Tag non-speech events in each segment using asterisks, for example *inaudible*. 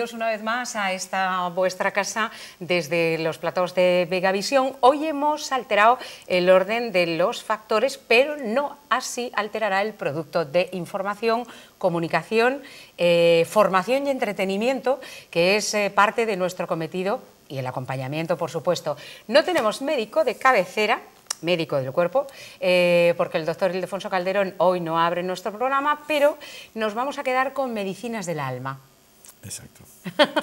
bienvenidos una vez más a esta vuestra casa desde los platos de Vegavisión. Hoy hemos alterado el orden de los factores, pero no así alterará el producto de información, comunicación, eh, formación y entretenimiento, que es eh, parte de nuestro cometido y el acompañamiento, por supuesto. No tenemos médico de cabecera, médico del cuerpo, eh, porque el doctor Ildefonso Calderón hoy no abre nuestro programa, pero nos vamos a quedar con medicinas del alma. Exacto. *laughs*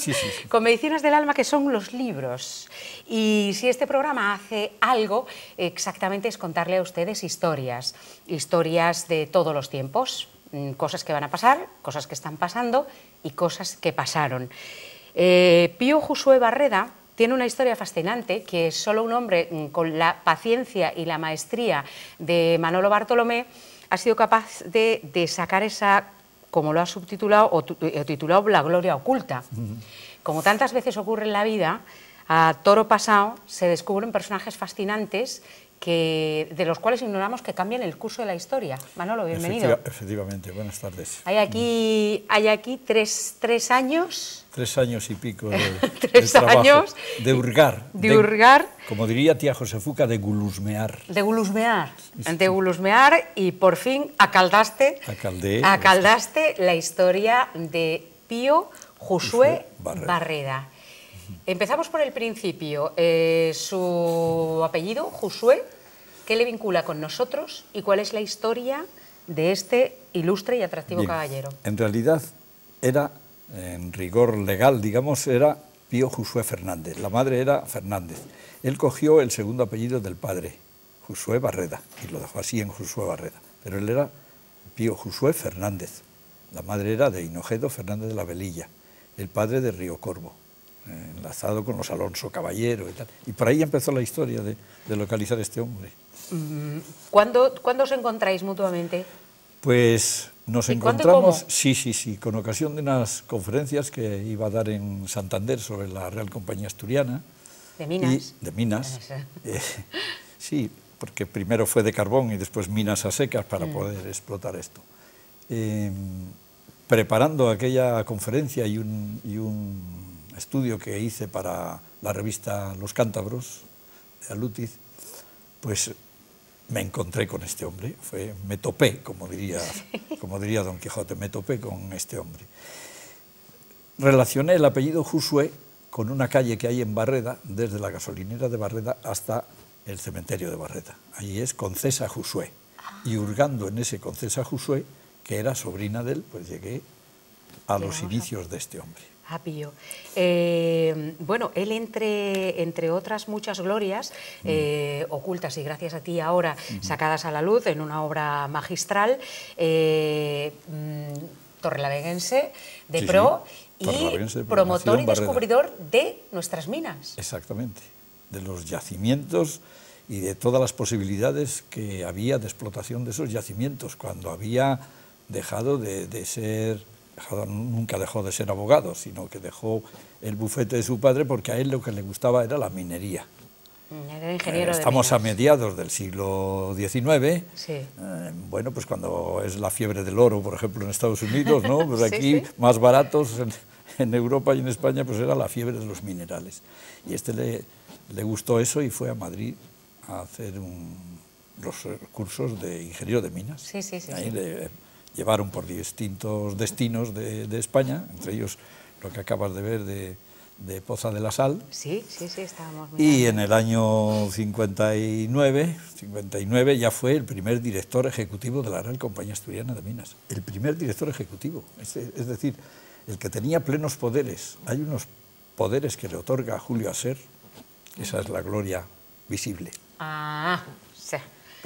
Con Medicinas del Alma, que son los libros. Y si este programa hace algo, exactamente es contarle a ustedes historias, historias de todos los tiempos, mm, cosas que van a pasar, cosas que están pasando y cosas que pasaron. Eh, Pío Josué Barreda tiene una historia fascinante que solo un hombre mm, con la paciencia y la maestría de Manolo Bartolomé ha sido capaz de sacar esa como lo ha subtitulado o, eh, titulado La Gloria Oculta. Como tantas veces ocurre en la vida, a toro pasado se descubren personajes fascinantes que, de los cuales ignoramos que cambian el curso de la historia. Manolo, bienvenido. efectivamente, buenas tardes. Hay aquí, tres, años... Tres años y pico de, *laughs* tres años de hurgar. de hurgar como diría tía Fuca de gulusmear. De gulusmear, de gulusmear y por fin acaldaste, acaldaste la historia de Pío Josué Barreda. Empezamos por el principio. Eh, su apellido, Josué, ¿qué le vincula con nosotros y cuál es la historia de este ilustre y atractivo caballero? En realidad era, en rigor legal, digamos, era Pío Josué Fernández. La madre era Fernández. Él cogió el segundo apellido del padre, Josué Barreda, y lo dejó así en Josué Barreda. Pero él era Pío Josué Fernández. La madre era de Hinojedo Fernández de la Velilla, el padre de Río Corvo, eh, enlazado con los Alonso Caballero y tal. Y por ahí empezó la historia de, localizar este hombre. Mm, ¿Cuándo os encontráis mutuamente? Pues nos encontramos, sí, sí, sí, con ocasión de unas conferencias que iba a dar en Santander sobre la Real Compañía Asturiana. De minas. de minas. *laughs* Eh, sí, porque primero fue de carbón y después minas a secas para mm. poder explotar esto. Em, preparando aquella conferencia y un, y un, estudio que hice para la revista Los Cántabros, de Alutiz, pues me encontré con este hombre, fue, me topé, como diría, como diría Don Quijote, me topé con este hombre. Relacioné el apellido Jusué con una calle que hay en Barreda, desde la gasolinera de Barreda hasta el cementerio de Barreda. Allí es Concesa Josué. Y hurgando en ese Concesa Josué, que era sobrina de él, pues llegué a los inicios de este hombre. Ah, eh, bueno, él entre, entre otras muchas glorias, mm. eh, ocultas y gracias a ti ahora sacadas a la luz en una obra magistral, eh, mm, de pro y promotor y descubridor de nuestras minas. Exactamente, de los yacimientos y de todas las posibilidades que había de explotación de esos yacimientos cuando había dejado de ser nunca dejó de ser abogado, sino que dejó el bufete de su padre porque a él lo que le gustaba era la minería. Eh, estamos a mediados del siglo XIX. Eh, bueno, pues cuando es la fiebre del oro, por ejemplo, en Estados Unidos, ¿no? *laughs* Pues aquí más baratos en, Europa y en España, pues era la fiebre de los minerales. Y este le, le gustó eso y fue a Madrid a hacer los eh, cursos de ingeniero de minas. Sí, sí, sí llevaron por distintos destinos de, España, entre ellos lo que acabas de ver de, de Poza de la Sal. Sí, sí, sí, estábamos Y en el año 59, 59 ya fue el primer director ejecutivo de la Real Compañía Asturiana de Minas. El primer director ejecutivo, es, decir, el que tenía plenos poderes. Hay unos poderes que le otorga Julio Aser, esa es la gloria visible. Ah, sí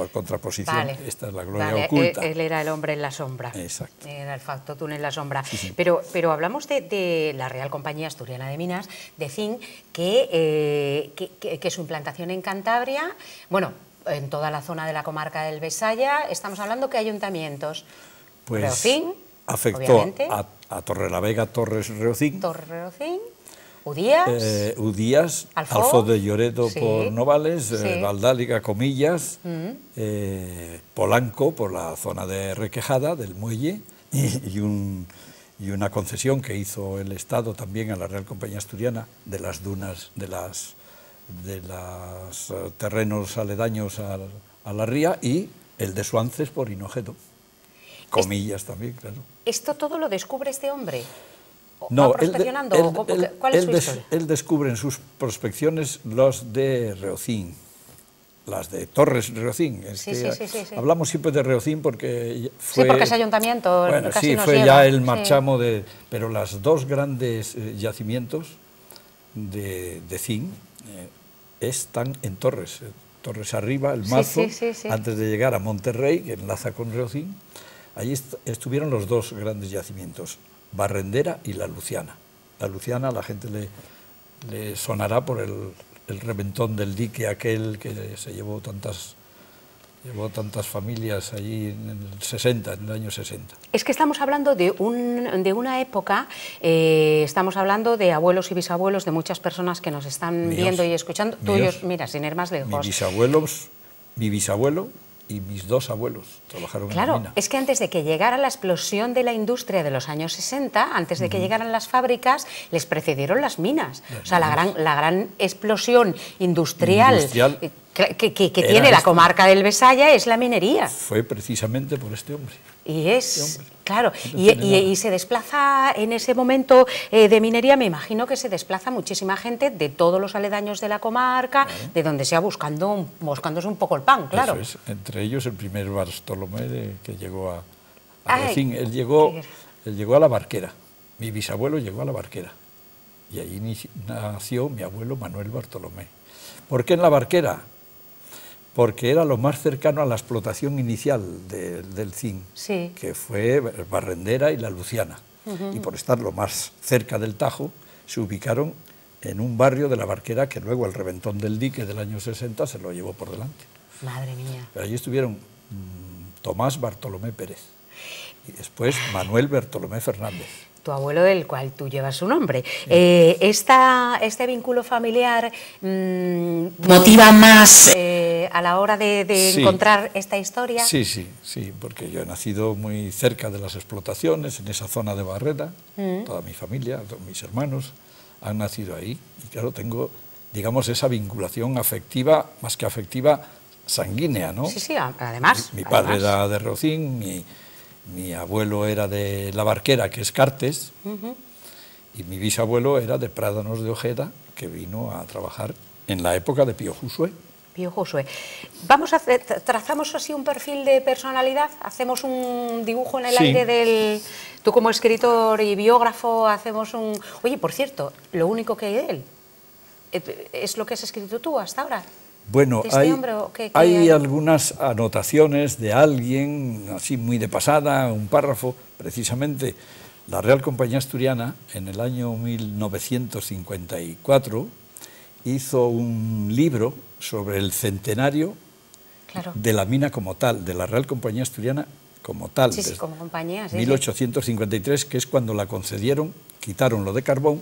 por contraposición, esta es la gloria oculta. E-, él, era el hombre en la sombra. Exacto. Era el túnel en la sombra. Pero, pero hablamos de, la Real Compañía Asturiana de Minas, de CIN, eh, que, su implantación en Cantabria, bueno, en toda la zona de la comarca del Besaya, estamos hablando que ayuntamientos. Pues Reocín, afectó a, a Vega, Torres Reocín. Udías, eh, de Lloreto por Novales, eh, Comillas, mm. eh, Polanco por la zona de Requejada, del muelle, *laughs* y, una concesión que hizo el Estado también a la Real Compañía Asturiana de las dunas, de los de las eh, terrenos aledaños a, la ría y el de Suances por Hinojedo, Comillas también, claro. ¿Esto todo lo descubre este hombre? No, él, descubre en sus prospecciones los de Reocín, las de Torres Reocín. hablamos siempre de Reocín porque fue... Sí, porque ese ayuntamiento Sí, fue ya el marchamo de... Pero las dos grandes eh, yacimientos de, de zinc eh, están en Torres. Eh, Torres arriba, el mazo, antes de llegar a Monterrey, que enlaza con Reocín. Allí estuvieron los dos grandes yacimientos. Barrendera y La Luciana. La Luciana la gente le, sonará por el, reventón del dique aquel que se llevó tantas, llevó tantas familias allí en el 60, en el año 60. Es que estamos hablando de, un, de una época, eh, estamos hablando de abuelos y bisabuelos de muchas personas que nos están viendo y escuchando. Tuyos, mira, sin más lejos. bisabuelos, mi bisabuelo, y mis dos abuelos trabajaron en la Claro, es que antes de que llegara la explosión de la industria de los años 60, antes de que llegaran las fábricas, les precedieron las minas. o sea, La, gran, la gran explosión industrial eh, que, tiene la este. comarca del Besaya es la minería. Fue precisamente por este hombre. Y este es, claro, y, se desplaza en ese momento eh, de minería, me imagino que se desplaza muchísima gente de todos los aledaños de la comarca, de donde sea buscando buscándose un poco el pan, claro. Eso es, entre ellos el primer Bartolomé que llegó a, él llegó, él llegó a la barquera, mi bisabuelo llegó a la barquera, y ahí nació mi abuelo Manuel Bartolomé. ¿Por qué en la barquera? porque era lo más cercano a la explotación inicial del zinc, que fue Barrendera y La Luciana. Y por estar lo más cerca del Tajo, se ubicaron en un barrio de la barquera que luego el reventón del dique del año 60 se lo llevó por delante. Madre mía. Pero allí estuvieron mm, Tomás Bartolomé Pérez y después Manuel Bartolomé Fernández tu abuelo del cual tú llevas su nombre. Eh, ¿Este vínculo familiar mm, motiva más eh, a la hora de, encontrar esta historia? Sí, sí, sí, porque yo he nacido muy cerca de las explotaciones, en esa zona de Barrera, mm. toda mi familia, mis hermanos han nacido ahí y claro, tengo, digamos, esa vinculación afectiva, más que afectiva, sanguínea, ¿no? Sí, sí, además. Mi, padre era de Rocín, mi mi abuelo era de La Barquera, que es Cartes, y mi bisabuelo era de Prádanos de Ojeda, que vino a trabajar en la época de Pío Josué. Pío Josué. Vamos a trazamos así un perfil de personalidad, hacemos un dibujo en el aire del... Tú como escritor y biógrafo hacemos un... Oye, por cierto, lo único que hay de él eh, es lo que has escrito tú hasta ahora. Bueno, este hay, algunas anotaciones de alguien, así muy de pasada, un párrafo, precisamente la Real Compañía Asturiana, en el año 1954, hizo un libro sobre el centenario de la mina como tal, de la Real Compañía Asturiana como tal. Sí, sí, como compañía. Sí, 1853, que es cuando la concedieron, quitaron lo de carbón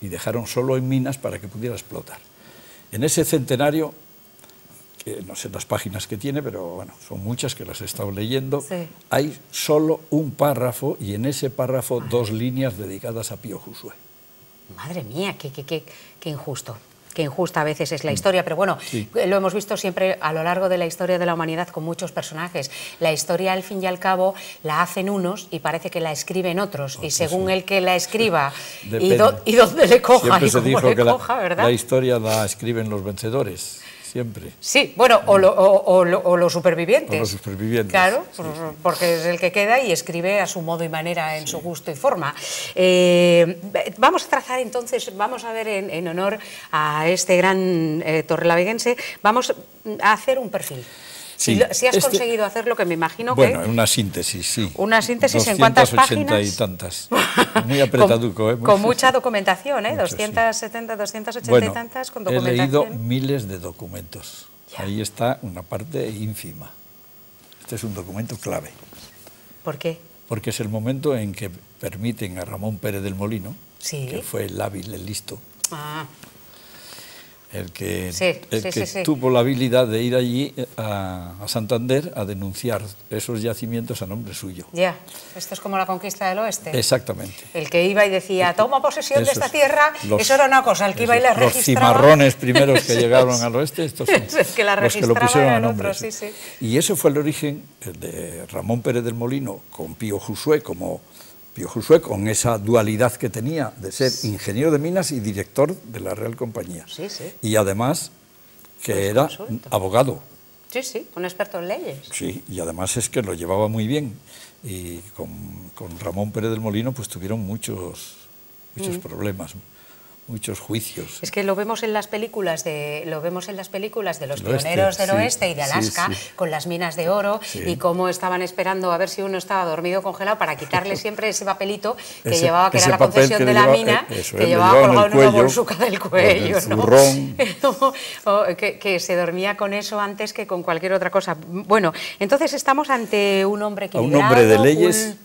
y dejaron solo en minas para que pudiera explotar. En ese centenario no sé las páginas que tiene, pero bueno, son muchas que las he estado leyendo, hay solo un párrafo y en ese párrafo dos líneas dedicadas a Pío Josué. Madre mía, qué, qué, qué, qué injusto que injusta a veces es la mm. historia, pero bueno, lo hemos visto siempre a lo largo de la historia de la humanidad con muchos personajes. La historia, al fin y al cabo, la hacen unos y parece que la escriben otros, y pues según el que la escriba *laughs* y, dónde le coja, la historia la escriben los vencedores. Sí, bueno, o, lo, o, los supervivientes. Claro, porque es el que queda y escribe a su modo y manera, en su gusto y forma. Eh, vamos a trazar entonces, vamos a ver en, honor a este gran eh, torrelaveguense, vamos a hacer un perfil si, has este conseguido hacer lo que me imagino que... Bueno, una síntesis, sí. Una síntesis en cuántas páginas... y tantas. *laughs* Muy apretaduco, ¿eh? Con mucha documentación, ¿eh? 270, 280 y tantas con documentación. he leído miles de documentos. Ahí está una parte ínfima. Este es un documento clave. ¿Por qué? Porque es el momento en que permiten a Ramón Pérez del Molino, que fue el hábil, el listo, ah el que, tuvo la habilidad de ir allí eh, a, Santander a denunciar esos yacimientos a nombre suyo. Ya, esto es como la conquista del oeste. Exactamente. El que iba y decía, toma posesión de esta tierra, eso era una cosa, el que iba y la Los cimarrones primeros *laughs* que llegaron al oeste, estos son *laughs* los que lo pusieron a nombre. y eso fue el origen de Ramón Pérez del Molino con Pío Josué como Pío Josué, con esa dualidad que tenía de ser ingeniero de minas y director de la Real Compañía. Sí, sí. Y además que pues, era abogado. Sí, sí, un experto en leyes. Sí, y además es que lo llevaba muy bien. Y con, Ramón Pérez del Molino pues tuvieron muchos, muchos mm. problemas muchos juicios. Es que lo vemos en las películas de, lo vemos en las películas de los pioneros del oeste y de Alaska con las minas de oro y cómo estaban esperando a ver si uno estaba dormido congelado para quitarle *laughs* siempre ese papelito que llevaba que era la concesión de la mina eh, que eh, llevaba colgado en, una bolsuca del cuello, *laughs* oh, que, se dormía con eso antes que con cualquier otra cosa. Bueno, entonces estamos ante un hombre que un hombre de leyes,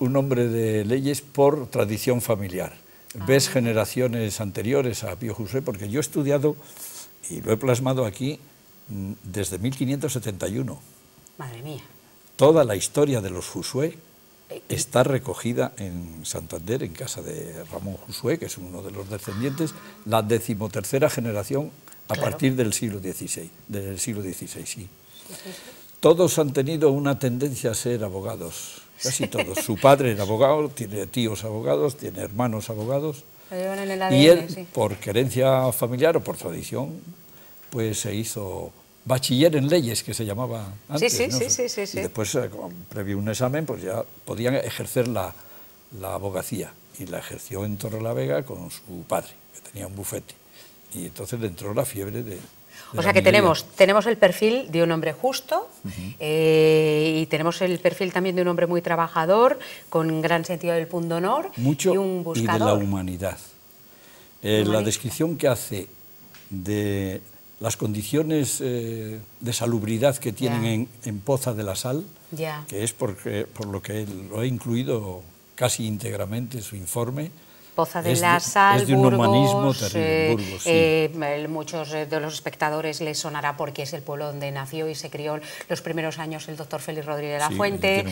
un hombre de leyes por tradición familiar ves generaciones anteriores a Pío José, porque yo he estudiado, y lo he plasmado aquí, mm, desde 1571. Madre mía. Toda la historia de los Josué eh, eh. está recogida en Santander, en casa de Ramón Jusué, que es uno de los descendientes, la decimotercera generación a partir del siglo XVI, del siglo Todos han tenido una tendencia a ser abogados, Casi todos. Su padre era abogado, tiene tíos abogados, tiene hermanos abogados. y él, por querencia familiar o por tradición, pues se hizo bachiller en leyes, que se llamaba antes. Sí, sí, sí, sí, Y después, eh, previo un examen, pues ya podían ejercer la, la abogacía. Y la ejerció en Torre la Vega con su padre, que tenía un bufete. Y entonces le entró la fiebre de, o sea que tenemos, tenemos el perfil de un hombre justo eh, y tenemos el perfil también de un hombre muy trabajador, con gran sentido del punto honor y un buscador. de la humanidad. Eh, la descripción que hace de las condiciones eh, de salubridad que tienen en, en, Poza de la Sal, que es por lo que lo he incluido casi íntegramente su informe, de la Sal, de, un humanismo eh, eh, muchos eh, de los espectadores les sonará porque es el pueblo donde nació y se crió los primeros años el doctor Félix Rodríguez de la Fuente,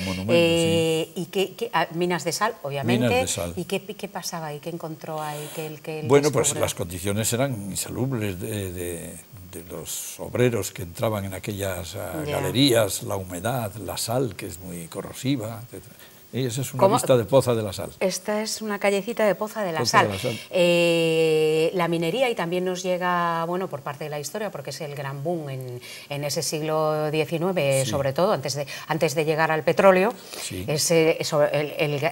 y que, ah, Minas de Sal, obviamente, y qué, pasaba ahí, qué encontró ahí, Bueno, pues las condiciones eran insalubres de, los obreros que entraban en aquellas ah, galerías, la humedad, la sal, que es muy corrosiva, etc. Esa es una vista de Poza de la Sal. Esta es una callecita de Poza de la Sal. Eh, la, minería, y también nos llega, bueno, por parte de la historia, porque es el gran boom en, ese siglo XIX, sobre todo, antes de, antes de llegar al petróleo, eh,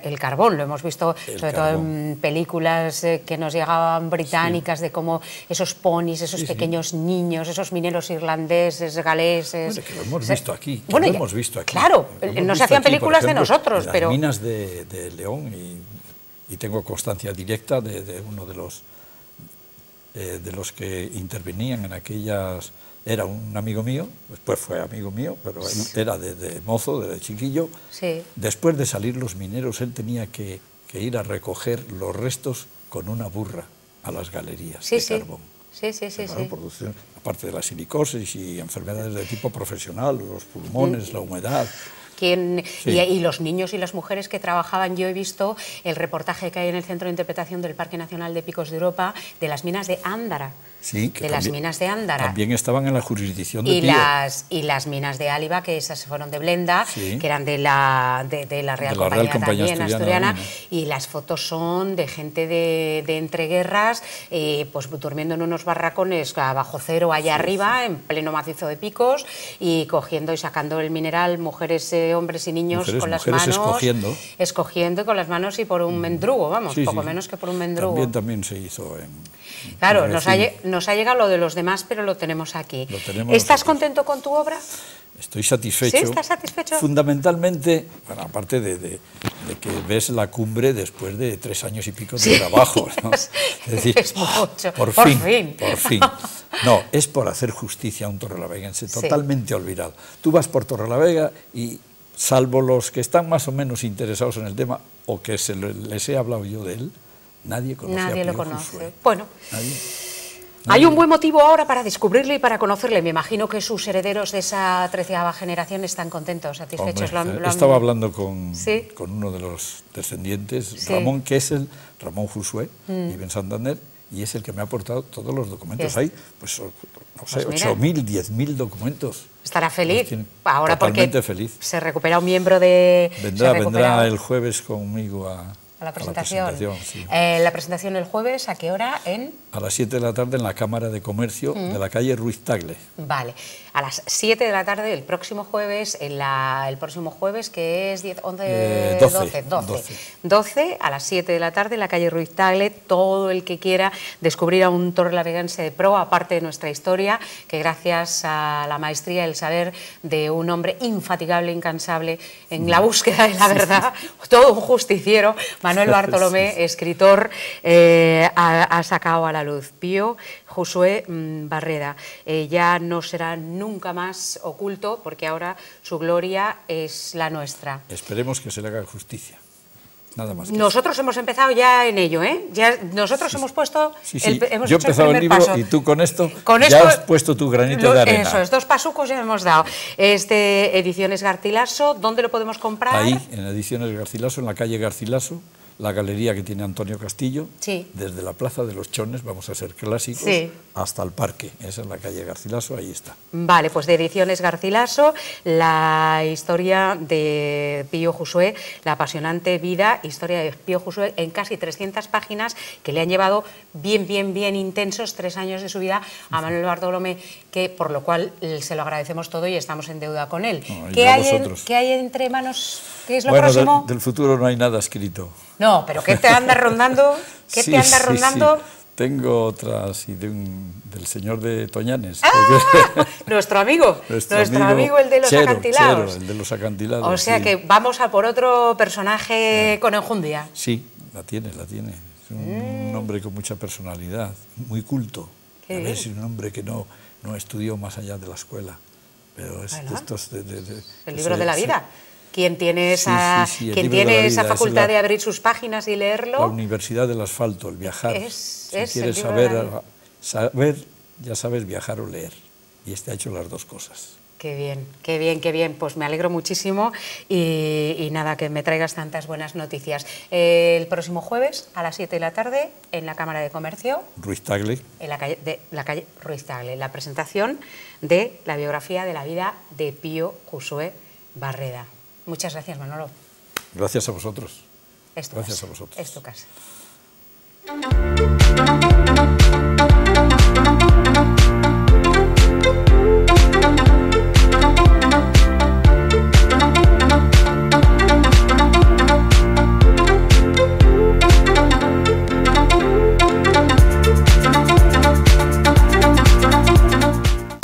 el, carbón, lo hemos visto sobre todo en películas eh, que nos llegaban británicas, de cómo esos ponis, esos pequeños niños, esos mineros irlandeses, galeses... Bueno, lo hemos visto aquí, Claro, no se hacían películas de nosotros, pero minas de, León y, tengo constancia directa de, uno de los, eh, de los que intervenían en aquellas... Era un amigo mío, después fue amigo mío, pero era de mozo, de chiquillo. Después de salir los mineros, él tenía que, ir a recoger los restos con una burra a las galerías de carbón. Aparte de la silicosis y enfermedades de tipo profesional, los pulmones, la humedad, y, y, los niños y las mujeres que trabajaban. Yo he visto el reportaje que hay en el Centro de Interpretación del Parque Nacional de Picos de Europa de las minas de Ándara que de las minas de Ándara. También estaban en la jurisdicción de y Las, y las minas de Áliva, que esas fueron de Blenda, que eran de la, de, la Real, Compañía, también, Asturiana. y las fotos son de gente de, entreguerras, eh, pues durmiendo en unos barracones abajo cero allá arriba, en pleno macizo de picos, y cogiendo y sacando el mineral, mujeres, eh, hombres y niños con las manos. Escogiendo. escogiendo. con las manos y por un mm. mendrugo, vamos, poco menos que por un mendrugo. También, también se hizo en. Claro, nos ha, nos ha llegado lo de los demás, pero lo tenemos aquí. ¿Estás contento con tu obra? Estoy satisfecho. ¿Sí? ¿Estás satisfecho? Fundamentalmente, aparte de, que ves la cumbre después de tres años y pico de trabajo. *laughs* Es decir, por, fin, por fin. *laughs* No, es por hacer justicia a un torrelaveguense totalmente olvidado. Tú vas por Torrelavega y salvo los que están más o menos interesados en el tema o que se les he hablado yo de él, nadie conoce nadie a lo conoce. Bueno. Hay un buen motivo ahora para descubrirle y para conocerle. Me imagino que sus herederos de esa treceava generación están contentos, satisfechos. Yo Estaba hablando con, con, uno de los descendientes, Ramón, que es el Ramón Jusué, y mm. vive en Santander, y es el que me ha aportado todos los documentos. Hay, pues, no pues sé, mil, 8.000, 10.000 documentos. Estará feliz. Ahora porque se recupera un miembro de... vendrá el jueves conmigo a a la presentación. Eh, la, presentación el jueves, ¿a qué hora? En... A las 7 de la tarde en la Cámara de Comercio de mm. la calle Ruiz Tagle. Vale a las 7 de la tarde el próximo jueves, el próximo jueves que es 10, 12, 12, a las 7 de la tarde en la calle Ruiz Tagle, todo el que quiera descubrir a un torre laveganse de pro, aparte de nuestra historia, que gracias a la maestría, y el saber de un hombre infatigable, incansable en la mm. búsqueda de la verdad, *laughs* todo un justiciero, Manuel *laughs* Bartolomé, escritor, eh, ha, sacado a la luz. Pío Josué mm, Barrera... Eh, ya no será nunca nunca más oculto, porque ahora su gloria es la nuestra. Esperemos que se le haga justicia. Nada más nosotros hemos empezado ya en ello, ¿eh? Ya nosotros hemos puesto. El, Yo he empezado el, libro y tú con esto, con esto, ya has puesto tu granito de arena. Eso, dos pasucos ya hemos dado. Este Ediciones Garcilaso, ¿dónde lo podemos comprar? Ahí, en Ediciones Garcilaso, en la calle Garcilaso, la galería que tiene Antonio Castillo, sí. desde la Plaza de los Chones, vamos a ser clásicos, hasta el parque. Esa es la calle Garcilaso, ahí está. Vale, pues de Ediciones Garcilaso, la historia de Pío Josué, la apasionante vida, historia de Pío Josué, en casi 300 páginas que le han llevado bien, bien, bien intensos tres años de su vida a Manuel Bartolomé, que por lo cual se lo agradecemos todo y estamos en deuda con él. ¿Qué, hay entre manos? ¿Qué es lo próximo? del futuro no hay nada escrito. No, pero ¿qué te anda rondando? ¿Qué te anda rondando? Tengo otras y de un, del señor de Toñanes. Ah, *laughs* nuestro amigo, nuestro, amigo, el de los acantilados. O sea que vamos a por otro personaje con enjundia. Sí, la tiene, la tiene. Es un mm. hombre con mucha personalidad, muy culto. a un hombre que no, no estudió más allá de la escuela. Pero es de el libro de la vida quien tiene esa, tiene esa facultad de abrir sus páginas y leerlo. La Universidad del Asfalto, el viajar. Es, si quieres saber, saber, ya sabes viajar o leer. Y este ha hecho las dos cosas. Qué bien, qué bien, qué bien. Pues me alegro muchísimo y, nada, que me traigas tantas buenas noticias. Eh, el próximo jueves a las 7 de la tarde en la Cámara de Comercio. Ruiz Tagle. En la calle, la calle Ruiz Tagle, la presentación de la biografía de la vida de Pío Josué Barreda. Muchas gracias, Manolo. Gracias a vosotros. Es gracias a vosotros. Es tu casa.